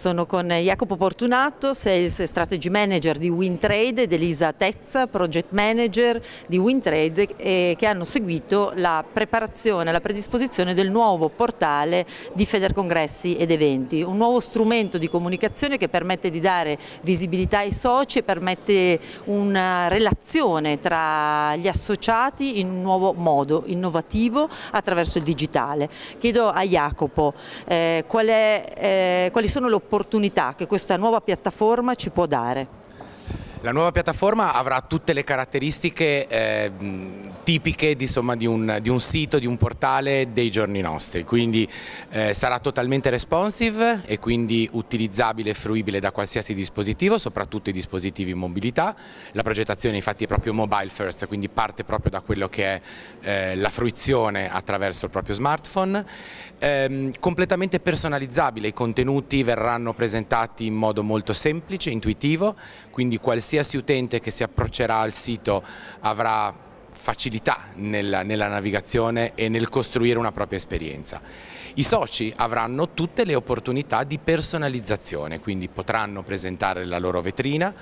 Sono con Jacopo Portunato, Sales Strategy Manager di Wintrade ed Elisa Tezza, Project Manager di Wintrade eh, che hanno seguito la preparazione, la predisposizione del nuovo portale di Federcongressi ed Eventi, un nuovo strumento di comunicazione che permette di dare visibilità ai soci e permette una relazione tra gli associati in un nuovo modo innovativo attraverso il digitale. Chiedo a Jacopo eh, qual è, eh, quali sono le opportunità opportunità che questa nuova piattaforma ci può dare. La nuova piattaforma avrà tutte le caratteristiche eh, tipiche di, insomma, di, un, di, un, sito, di un portale dei giorni nostri, quindi eh, sarà totalmente responsive e quindi utilizzabile e fruibile da qualsiasi dispositivo, soprattutto i dispositivi in mobilità. La progettazione infatti è proprio mobile first, quindi parte proprio da quello che è eh, la fruizione attraverso il proprio smartphone. Ehm, completamente personalizzabile, i contenuti verranno presentati in modo molto semplice, intuitivo, quindi qualsiasi qualsiasi utente che si approccerà al sito avrà facilità nella, nella, navigazione e nel costruire una propria esperienza. I soci avranno tutte le opportunità di personalizzazione, quindi potranno presentare la loro vetrina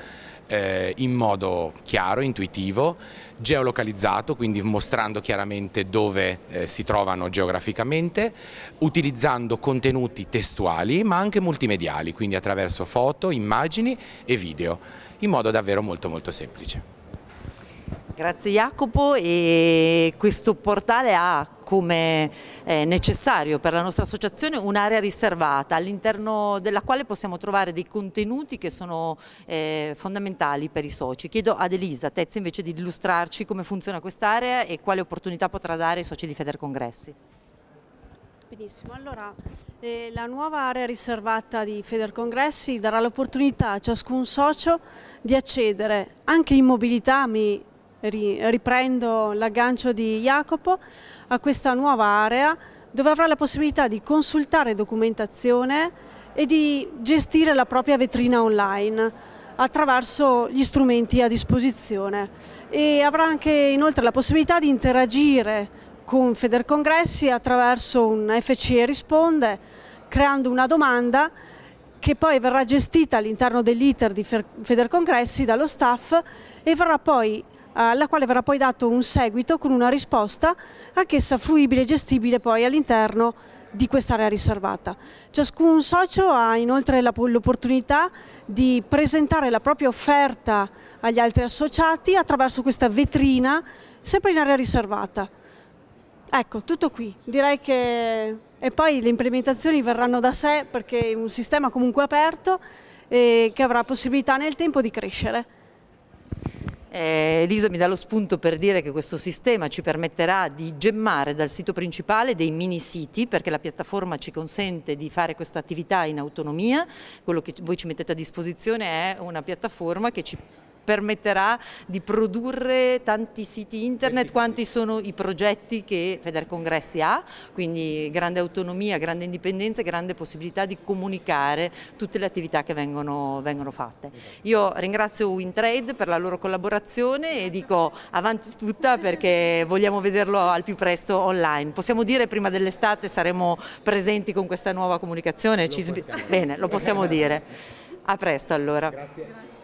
eh, in modo chiaro, intuitivo, geolocalizzato, quindi mostrando chiaramente dove eh, si trovano geograficamente, utilizzando contenuti testuali ma anche multimediali, quindi attraverso foto, immagini e video, in modo davvero molto molto semplice. Grazie Jacopo e questo portale ha come eh, necessario per la nostra associazione un'area riservata all'interno della quale possiamo trovare dei contenuti che sono eh, fondamentali per i soci. Chiedo ad Elisa Tezzi invece di illustrarci come funziona quest'area e quale opportunità potrà dare ai soci di Federcongressi. Benissimo, allora eh, la nuova area riservata di Federcongressi darà l'opportunità a ciascun socio di accedere anche in mobilità, mi riprendo l'aggancio di Jacopo, a questa nuova area dove avrà la possibilità di consultare documentazione e di gestire la propria vetrina online attraverso gli strumenti a disposizione e avrà anche inoltre la possibilità di interagire con Federcongressi attraverso un FCE risponde creando una domanda che poi verrà gestita all'interno dell'iter di Federcongressi dallo staff e verrà poi alla eh, quale verrà poi dato un seguito con una risposta anch'essa fruibile e gestibile poi all'interno di quest'area riservata. Ciascun socio ha inoltre l'opportunità di presentare la propria offerta agli altri associati attraverso questa vetrina sempre in area riservata. Ecco, tutto qui. Direi che e poi le implementazioni verranno da sé perché è un sistema comunque aperto e eh, che avrà possibilità nel tempo di crescere. Eh, Elisa mi dà lo spunto per dire che questo sistema ci permetterà di gemmare dal sito principale dei mini siti perché la piattaforma ci consente di fare questa attività in autonomia, quello che voi ci mettete a disposizione è una piattaforma che ci permetterà di produrre tanti siti internet, quanti sono i progetti che Federcongressi ha, quindi grande autonomia, grande indipendenza e grande possibilità di comunicare tutte le attività che vengono, vengono fatte. Io ringrazio Wintrade per la loro collaborazione e dico avanti tutta perché vogliamo vederlo al più presto online. Possiamo dire prima dell'estate saremo presenti con questa nuova comunicazione? Lo possiamo, Bene, lo possiamo dire. A presto allora. Grazie.